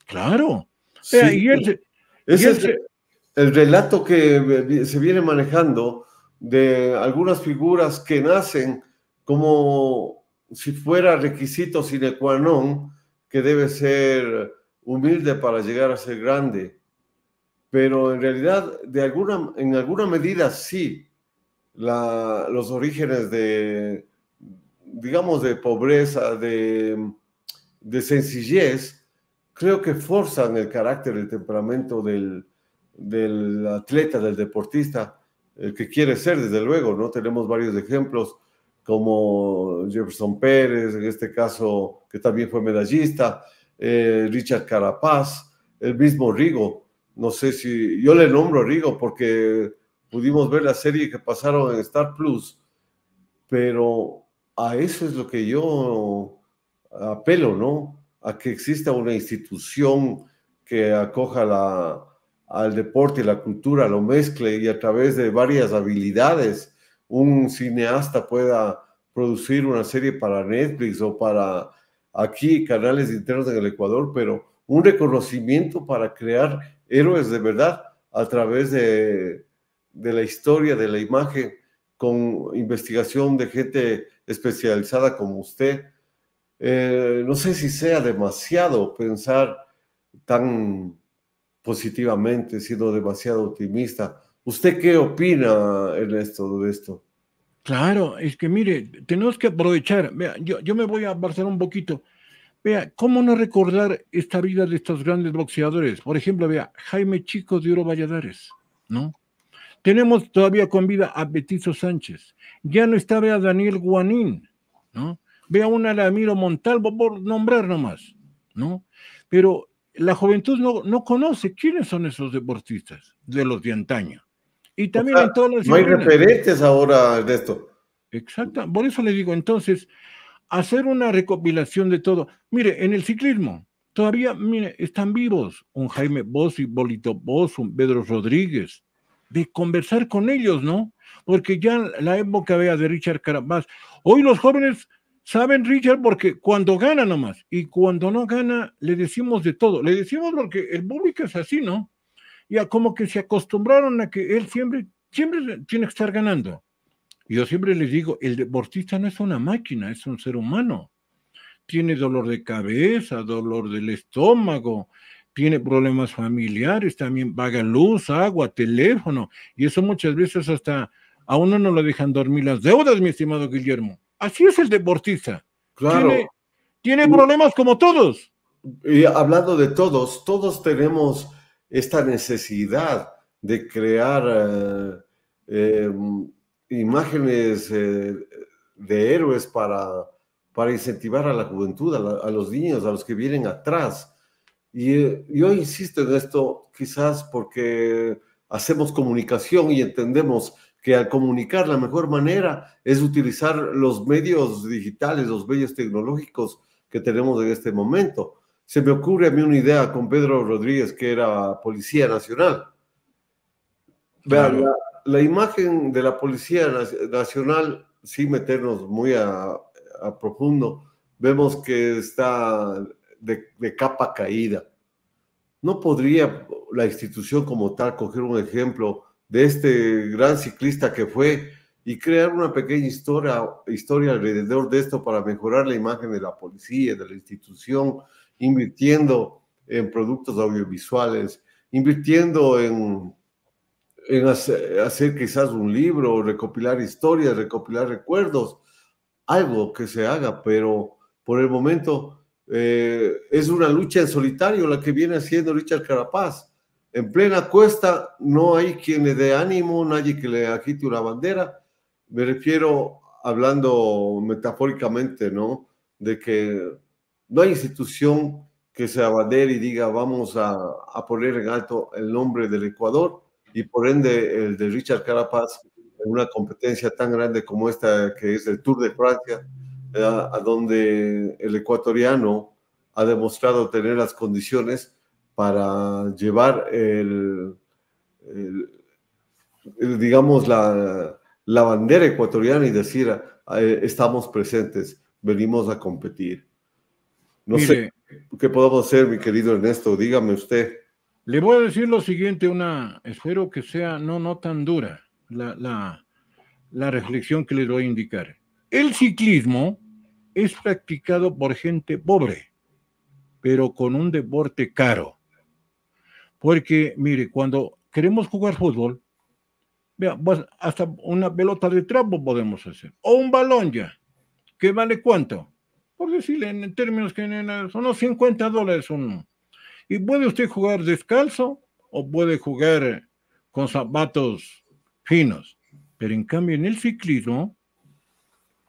claro. Sí, es el relato que se viene manejando de algunas figuras que nacen como si fuera requisito sine qua non, que debe ser humilde para llegar a ser grande. Pero en realidad, de alguna, en alguna medida sí, los orígenes de, digamos, de pobreza, de, de sencillez, creo que forzan el carácter, el temperamento del, del atleta, del deportista, el que quiere ser, desde luego, ¿no? Tenemos varios ejemplos como Jefferson Pérez, en este caso, que también fue medallista, eh, Richard Carapaz, el mismo Rigo. No sé si yo le nombro Rigo porque pudimos ver la serie que pasaron en Star Plus, pero a eso es lo que yo apelo, ¿no? A que exista una institución que acoja la, al deporte y la cultura, lo mezcle y a través de varias habilidades un cineasta pueda producir una serie para Netflix o para aquí canales internos en el Ecuador, pero un reconocimiento para crear héroes de verdad a través de, la historia, de la imagen, con investigación de gente especializada como usted. Eh, no sé si sea demasiado pensar tan positivamente, siendo demasiado optimista. ¿Usted qué opina, esto de esto? Claro, es que mire, tenemos que aprovechar. Vea, yo, me voy a Barcelona un poquito. Vea, ¿cómo no recordar esta vida de estos grandes boxeadores? Por ejemplo, vea, Jaime Chico de Oro Valladares, ¿no? Tenemos todavía con vida a Betizo Sánchez. Ya no está, vea, Daniel Guanín, ¿no? Vea un Alamiro Montalvo, por nombrar nomás, ¿no? Pero la juventud no, no conoce quiénes son esos deportistas de los de antaño. Y también en todos los No hay referentes ahora de esto. Exacto. Por eso le digo, entonces, hacer una recopilación de todo. Mire, en el ciclismo, todavía, mire, están vivos un Jaime y Bolito Boss, un Pedro Rodríguez, de conversar con ellos, ¿no? Porque ya la época vea de Richard Carapaz, hoy los jóvenes saben Richard porque cuando gana nomás, y cuando no gana le decimos de todo, le decimos porque el público es así, ¿no? ya como que se acostumbraron a que él siempre, siempre tiene que estar ganando. Yo siempre les digo, el deportista no es una máquina, es un ser humano. Tiene dolor de cabeza, dolor del estómago, tiene problemas familiares, también paga luz, agua, teléfono, y eso muchas veces hasta a uno no lo dejan dormir las deudas, mi estimado Guillermo. Así es el deportista. Claro. Tiene, tiene problemas como todos. Y hablando de todos, todos tenemos esta necesidad de crear eh, eh, imágenes eh, de héroes para, incentivar a la juventud, a, los niños, a los que vienen atrás. Y yo insisto en esto quizás porque hacemos comunicación y entendemos que al comunicar la mejor manera es utilizar los medios digitales, los medios tecnológicos que tenemos en este momento se me ocurre a mí una idea con Pedro Rodríguez, que era Policía Nacional. Vean, la, imagen de la Policía Nacional, sin meternos muy a, profundo, vemos que está de, capa caída. ¿No podría la institución como tal coger un ejemplo de este gran ciclista que fue y crear una pequeña historia, historia alrededor de esto para mejorar la imagen de la policía, de la institución, invirtiendo en productos audiovisuales, invirtiendo en, hacer, quizás un libro, recopilar historias, recopilar recuerdos, algo que se haga, pero por el momento eh, es una lucha en solitario la que viene haciendo Richard Carapaz. En plena cuesta no hay quien le dé ánimo, nadie que le agite una bandera. Me refiero hablando metafóricamente, ¿no? De que no hay institución que se abandere y diga vamos a, poner en alto el nombre del Ecuador y por ende el de Richard Carapaz en una competencia tan grande como esta que es el Tour de Francia, eh, a donde el ecuatoriano ha demostrado tener las condiciones para llevar el, digamos, la, bandera ecuatoriana y decir, ah, eh, estamos presentes, venimos a competir. No sé qué podemos hacer, mi querido Ernesto, dígame usted. Le voy a decir lo siguiente, una, espero que sea no, no tan dura la, reflexión que le voy a indicar. El ciclismo es practicado por gente pobre, pero con un deporte caro. Porque, mire, cuando queremos jugar fútbol, pues, hasta una pelota de trapo podemos hacer, o un balón ya, ¿Qué vale cuánto, por decirle en términos generales, son los 50 dólares uno. Y puede usted jugar descalzo o puede jugar eh, con zapatos finos. Pero en cambio en el ciclismo,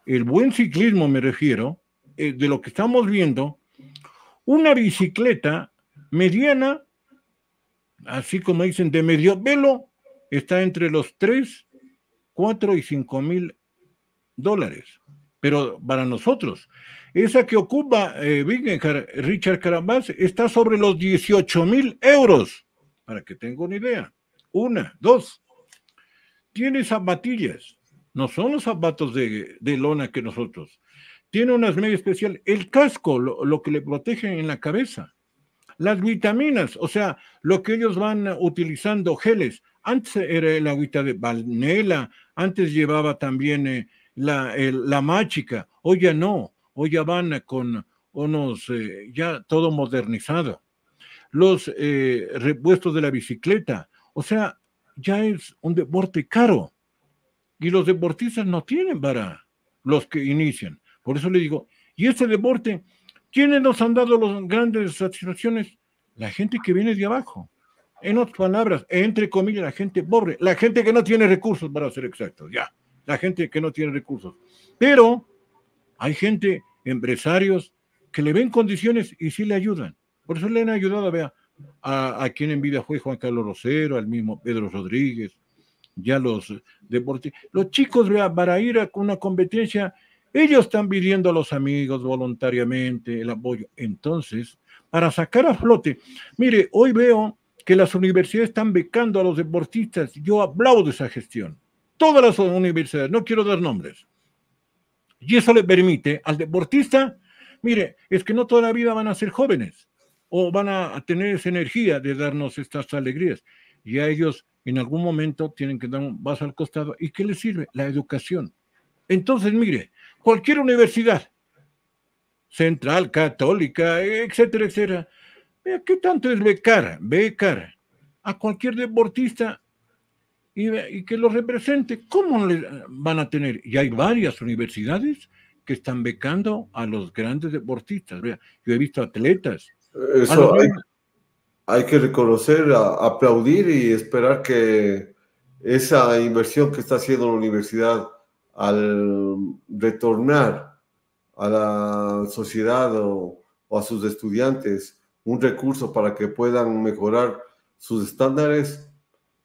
el buen ciclismo me refiero, eh, de lo que estamos viendo, una bicicleta mediana, así como dicen de medio velo, está entre los 3, 4 y 5 mil dólares pero para nosotros. Esa que ocupa eh, Richard Carambas está sobre los 18 mil euros, para que tenga una idea. Una, dos. Tiene zapatillas, no son los zapatos de, lona que nosotros. Tiene unas medias especiales. El casco, lo, que le protege en la cabeza las vitaminas, o sea, lo que ellos van utilizando, geles. Antes era el agüita de balnela, antes llevaba también eh, la, la mágica. Hoy ya no, hoy ya van con unos, eh, ya todo modernizado. Los eh, repuestos de la bicicleta, o sea, ya es un deporte caro. Y los deportistas no tienen para los que inician. Por eso le digo, y ese deporte, ¿quiénes nos han dado las grandes satisfacciones? La gente que viene de abajo. En otras palabras, entre comillas, la gente pobre, la gente que no tiene recursos, para ser exactos, ya la gente que no tiene recursos. Pero hay gente, empresarios, que le ven condiciones y sí le ayudan. Por eso le han ayudado a a, a quien en vida fue Juan Carlos Rosero, al mismo Pedro Rodríguez, ya los deportistas. Los chicos, vea, para ir a una competencia, ellos están pidiendo a los amigos voluntariamente el apoyo. Entonces, para sacar a flote, mire, hoy veo que las universidades están becando a los deportistas. Yo aplaudo esa gestión todas las universidades, no quiero dar nombres. Y eso le permite al deportista, mire, es que no toda la vida van a ser jóvenes o van a tener esa energía de darnos estas alegrías. Y a ellos en algún momento tienen que dar un vaso al costado. ¿Y qué les sirve? La educación. Entonces, mire, cualquier universidad, central, católica, etcétera, etcétera, ¿qué tanto es becar? Becar a cualquier deportista y, que los represente. ¿Cómo le van a tener? Y hay varias universidades que están becando a los grandes deportistas. Yo he visto atletas. hay, que reconocer, aplaudir y esperar que esa inversión que está haciendo la universidad al retornar a la sociedad o a sus estudiantes un recurso para que puedan mejorar sus estándares,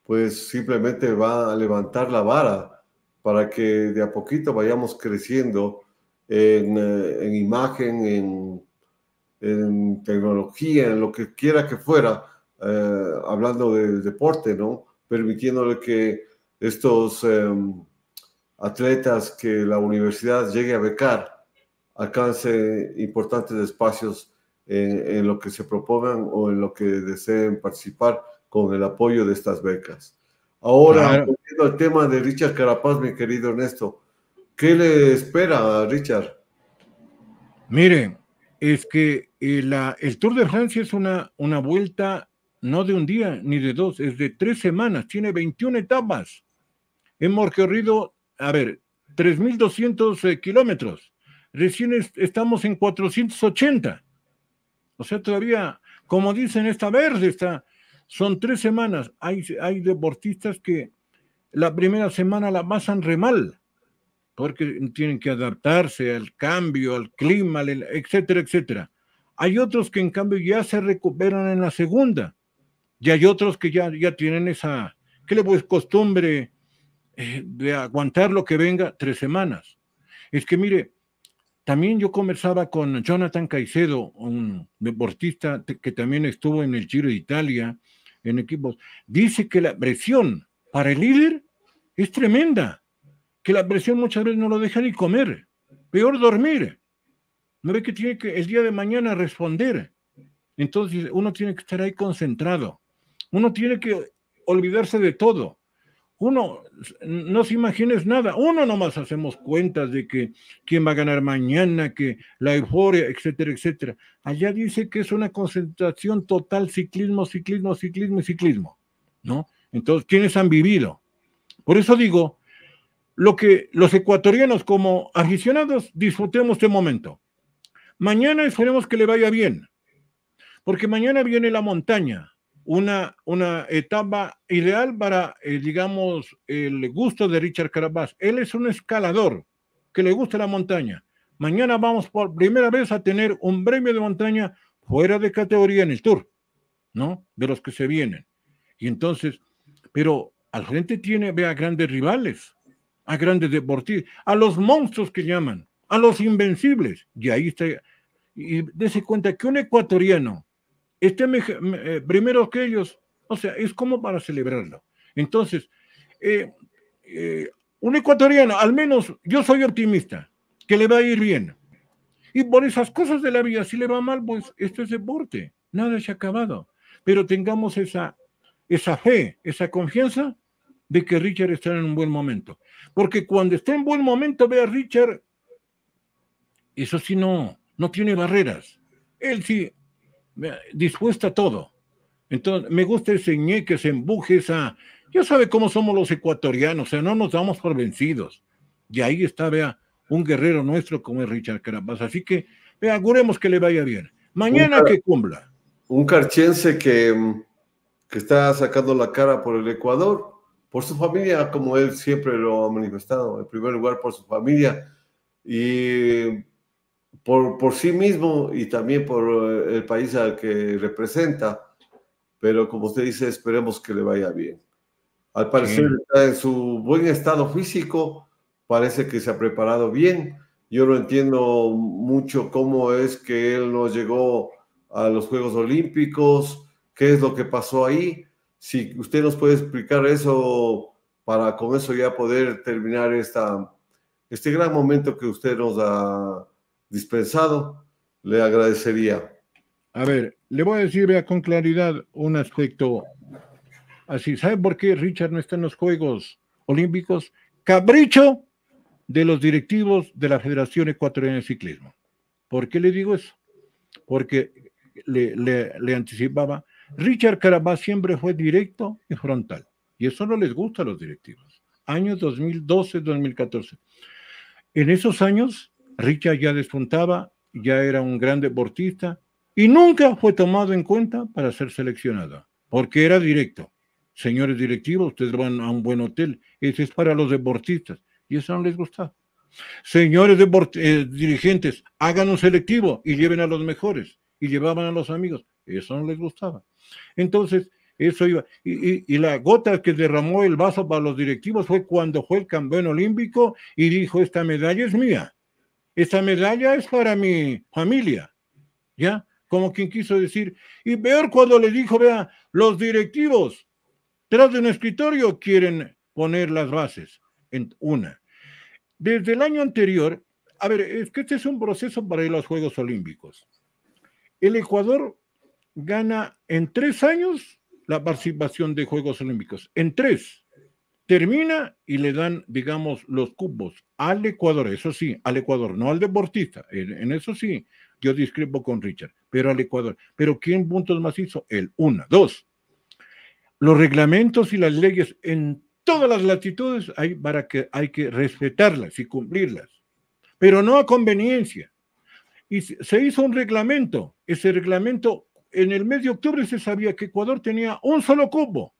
pues simplemente va a levantar la vara para que de a poquito vayamos creciendo en, eh, imagen, en, tecnología, en lo que quiera que fuera, eh, hablando del deporte, ¿no? Permitiéndole que estos em, atletas que la universidad llegue a becar alcance importantes espacios en, en, lo que se propongan o en lo que deseen participar con el apoyo de estas becas. Ahora, volviendo al tema de Richard Carapaz, mi querido Ernesto, ¿qué le espera a Richard? miren es que el, eh, el Tour de Francia es una, una vuelta no de un día ni de dos, es de tres semanas, tiene 21 etapas. Hemos corrido, a ver, 3.200 eh, kilómetros. Recién estamos en 480. O sea, todavía, como dicen, está verde, está, son tres semanas. Hay, hay deportistas que la primera semana la pasan re mal, porque tienen que adaptarse al cambio, al clima, etcétera, etcétera. Hay otros que en cambio ya se recuperan en la segunda, y hay otros que ya, ya tienen esa, ¿qué le costumbre eh, de aguantar lo que venga tres semanas? Es que mire, también yo conversaba con Jonathan Caicedo, un deportista que también estuvo en el Giro de Italia, en equipos, dice que la presión para el líder es tremenda, que la presión muchas veces no lo deja ni comer, peor dormir. No ve que tiene que el día de mañana responder. Entonces uno tiene que estar ahí concentrado, uno tiene que olvidarse de todo uno no se imagines nada, uno nomás hacemos cuentas de que quién va a ganar mañana, que la euforia, etcétera, etcétera. Allá dice que es una concentración total ciclismo, ciclismo, ciclismo y ciclismo, ¿no? Entonces, ¿quiénes han vivido? Por eso digo, lo que los ecuatorianos como aficionados disfrutemos este momento. Mañana esperemos que le vaya bien, porque mañana viene la montaña, una, etapa ideal para, eh, digamos, el gusto de Richard Carabás. Él es un escalador que le gusta la montaña. Mañana vamos por primera vez a tener un premio de montaña fuera de categoría en el Tour, ¿no? De los que se vienen. Y entonces, pero al frente tiene, ve a grandes rivales, a grandes deportistas, a los monstruos que llaman, a los invencibles. Y ahí está, y dése cuenta que un ecuatoriano este eh, primero que ellos. O sea, es como para celebrarlo. Entonces, eh, eh, un ecuatoriano, al menos yo soy optimista, que le va a ir bien. Y por esas cosas de la vida, si le va mal, pues esto es deporte, nada se ha acabado. Pero tengamos esa, esa fe, esa confianza de que Richard está en un buen momento. Porque cuando está en buen momento, ve a Richard, eso sí no, no tiene barreras. Él sí dispuesta a todo. Entonces, me gusta ese ñeque, ese embuje, esa... Ya sabe cómo somos los ecuatorianos, o sea, no nos damos por vencidos. Y ahí está, vea, un guerrero nuestro como es Richard Carabas. Así que, vea, auguremos que le vaya bien. Mañana que cumpla. Un carchense que, mm, que está sacando la cara por el Ecuador, por su familia, como él siempre lo ha manifestado. En primer lugar, por su familia. Y por, por sí mismo y también por eh, el país al que representa. Pero como usted dice, esperemos que le vaya bien. Al parecer está en su buen estado físico, parece que se ha preparado bien. Yo no entiendo mucho cómo es que él no llegó a los Juegos Olímpicos, qué es lo que pasó ahí. Si usted nos puede explicar eso para con eso ya poder terminar esta, este gran momento que usted nos ha dispensado, le agradecería. A ver, le voy a decir con claridad un aspecto así. ¿Sabe por qué Richard no está en los Juegos Olímpicos? Capricho de los directivos de la Federación Ecuatoriana de Ciclismo. ¿Por qué le digo eso? Porque le, le, le anticipaba, Richard Carabás siempre fue directo y frontal. Y eso no les gusta a los directivos. Años 2012-2014. En esos años Richard ya despuntaba, ya era un gran deportista y nunca fue tomado en cuenta para ser seleccionado, porque era directo. Señores directivos, ustedes van a un buen hotel, ese es para los deportistas y eso no les gustaba. Señores eh, dirigentes, hagan un selectivo y lleven a los mejores y llevaban a los amigos, eso no les gustaba. Entonces, eso iba. Y, y, la gota que derramó el vaso para los directivos fue cuando fue el campeón olímpico y dijo, esta medalla es mía. Esta medalla es para mi familia, ¿ya? Como quien quiso decir. Y peor cuando le dijo, vea, los directivos tras de un escritorio quieren poner las bases en una. Desde el año anterior, a ver, es que este es un proceso para los Juegos Olímpicos. El Ecuador gana en tres años la participación de Juegos Olímpicos. En tres termina y le dan, digamos, los cubos al Ecuador, eso sí, al Ecuador, no al deportista, en, eso sí, yo discrepo con Richard, pero al Ecuador. ¿Pero quién puntos más hizo? El una, dos. Los reglamentos y las leyes en todas las latitudes hay para que hay que respetarlas y cumplirlas, pero no a conveniencia. Y se hizo un reglamento, ese reglamento en el mes de octubre se sabía que Ecuador tenía un solo cubo,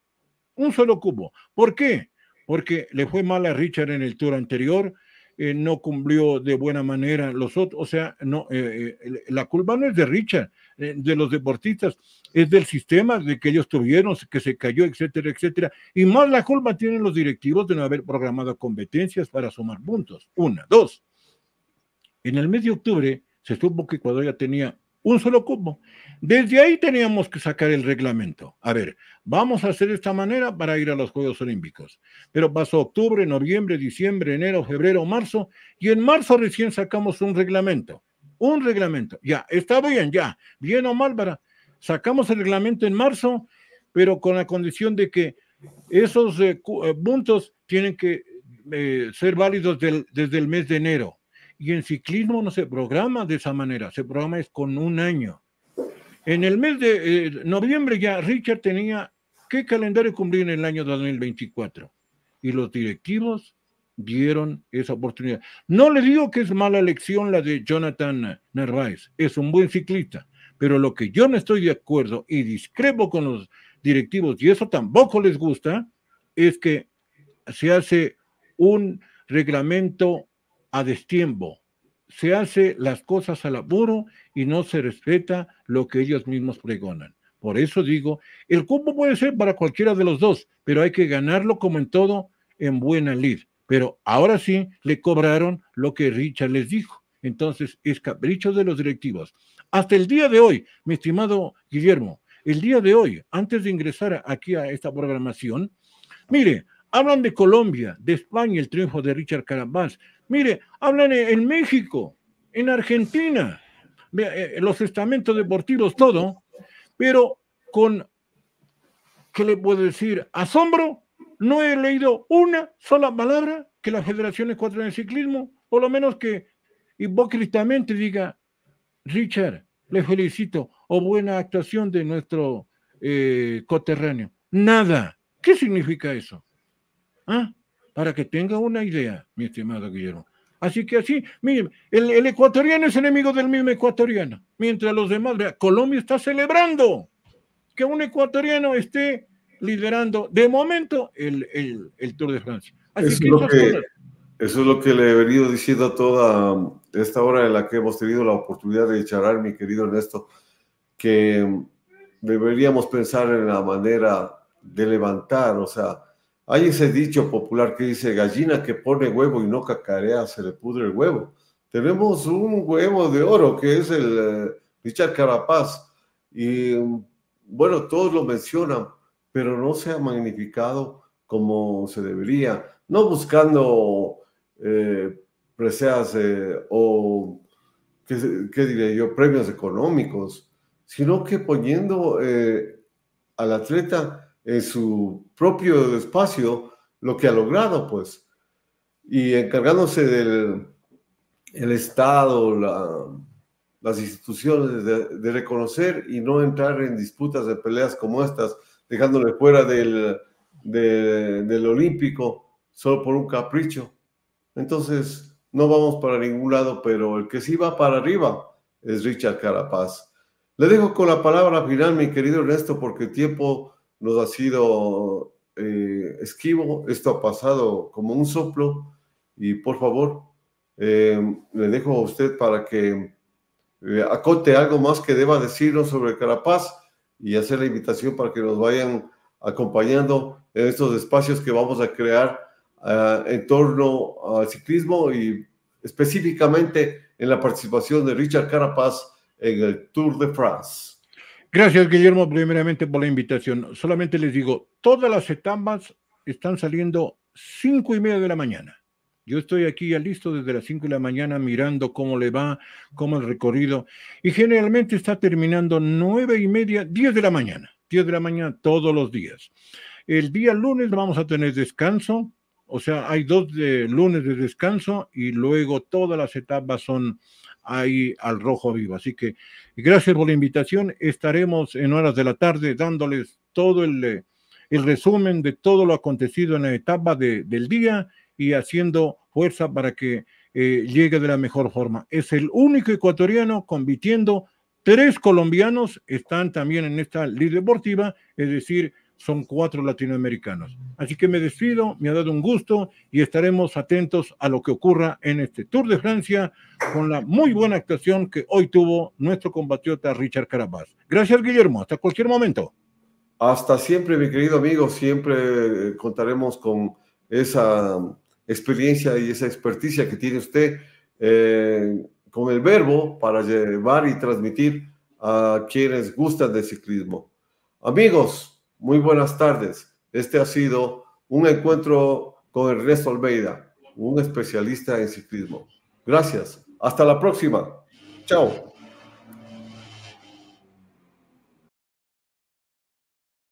un solo cubo. ¿Por qué? porque le fue mal a Richard en el tour anterior, eh, no cumplió de buena manera los otros, o sea, no, eh, eh, la culpa no es de Richard, de los deportistas, es del sistema de que ellos tuvieron, que se cayó, etcétera, etcétera, y más la culpa tienen los directivos de no haber programado competencias para sumar puntos, una, dos. En el mes de octubre se supo que Ecuador ya tenía un solo cubo, Desde ahí teníamos que sacar el reglamento. A ver, vamos a hacer esta manera para ir a los Juegos Olímpicos. Pero pasó octubre, noviembre, diciembre, enero, febrero, marzo, y en marzo recién sacamos un reglamento. Un reglamento. Ya, está bien, ya. Bien o mal, Sacamos el reglamento en marzo, pero con la condición de que esos eh, eh, puntos tienen que eh, ser válidos desde el mes de enero. Y en ciclismo no se programa de esa manera, se programa es con un año. En el mes de eh, noviembre ya Richard tenía qué calendario cumplir en el año 2024. Y los directivos dieron esa oportunidad. No le digo que es mala elección la de Jonathan Narváez, es un buen ciclista, pero lo que yo no estoy de acuerdo y discrepo con los directivos, y eso tampoco les gusta, es que se hace un reglamento a destiempo. Se hace las cosas al apuro y no se respeta lo que ellos mismos pregonan. Por eso digo, el cupo puede ser para cualquiera de los dos, pero hay que ganarlo como en todo, en buena lid. Pero ahora sí le cobraron lo que Richard les dijo. Entonces es capricho de los directivos. Hasta el día de hoy, mi estimado Guillermo, el día de hoy, antes de ingresar aquí a esta programación, mire, Hablan de Colombia, de España, el triunfo de Richard Carabás. Mire, hablan en México, en Argentina, eh, eh, los estamentos deportivos, todo, pero con, ¿qué le puedo decir? Asombro, no he leído una sola palabra que la Federación Ecuatoriana de Ciclismo, por lo menos que hipócritamente diga, Richard, le felicito, o buena actuación de nuestro eh, coterráneo. Nada. ¿Qué significa eso? Ah, para que tenga una idea, mi estimado Guillermo. Así que así, miren, el, ecuatoriano es enemigo del mismo ecuatoriano, mientras los demás, Colombia está celebrando que un ecuatoriano esté liderando de momento el, el, Tour de Francia. es lo que eso es lo que le he venido diciendo a toda esta hora en la que hemos tenido la oportunidad de charar mi querido Ernesto, que deberíamos pensar en la manera de levantar, o sea, hay ese dicho popular que dice, gallina que pone huevo y no cacarea, se le pudre el huevo. Tenemos un huevo de oro que es el eh, Richard Carapaz. Y mm, bueno, todos lo mencionan, pero no se ha magnificado como se debería. No buscando eh, preseas eh, o, ¿qué, ¿qué, yo?, premios económicos, sino que poniendo eh, al atleta en su propio espacio lo que ha logrado, pues. Y encargándose del el Estado, las instituciones, de, reconocer y no entrar en disputas de peleas como estas, dejándole fuera del, del Olímpico solo por un capricho. Entonces, no vamos para ningún lado, pero el que sí va para arriba es Richard Carapaz. Le dejo con la palabra final, mi querido Ernesto, porque el tiempo nos ha sido eh, esquivo, esto ha pasado como un soplo y por favor em, le dejo a usted para que eh, acote algo más que deba decirnos sobre Carapaz y hacer la invitación para que nos vayan acompañando en estos espacios que vamos a crear ah, en torno al ciclismo y específicamente en la participación de Richard Carapaz en el Tour de France. Gracias, Guillermo, primeramente por la invitación. Solamente les digo, todas las etapas están saliendo cinco y media de la mañana. Yo estoy aquí ya listo desde las 5 de la mañana mirando cómo le va, cómo el recorrido. Y generalmente está terminando nueve y media, 10 de la mañana. 10 de la mañana todos los días. El día lunes vamos a tener descanso. O sea, hay dos lunes de descanso y luego todas las etapas son ahí al rojo vivo. Así que gracias por la invitación. Estaremos en horas de la tarde dándoles todo el, eh, resumen de todo lo acontecido en la etapa del día y haciendo fuerza para que eh, llegue de la mejor forma. Es el único ecuatoriano convirtiendo Tres colombianos están también en esta ley deportiva, es decir, son cuatro latinoamericanos. Así que me despido, me ha dado un gusto y estaremos atentos a lo que ocurra en este Tour de Francia con la muy buena actuación que hoy tuvo nuestro compatriota Richard Carapaz. Gracias Guillermo, hasta cualquier momento. Hasta siempre, mi querido amigo, siempre eh, contaremos con esa um, experiencia y esa experticia que tiene usted eh, con el verbo para llevar y transmitir a quienes gustan del ciclismo. Amigos, muy buenas tardes. Este ha sido un encuentro con Ernesto Almeida, un especialista en ciclismo. Gracias. Hasta la próxima. Chao.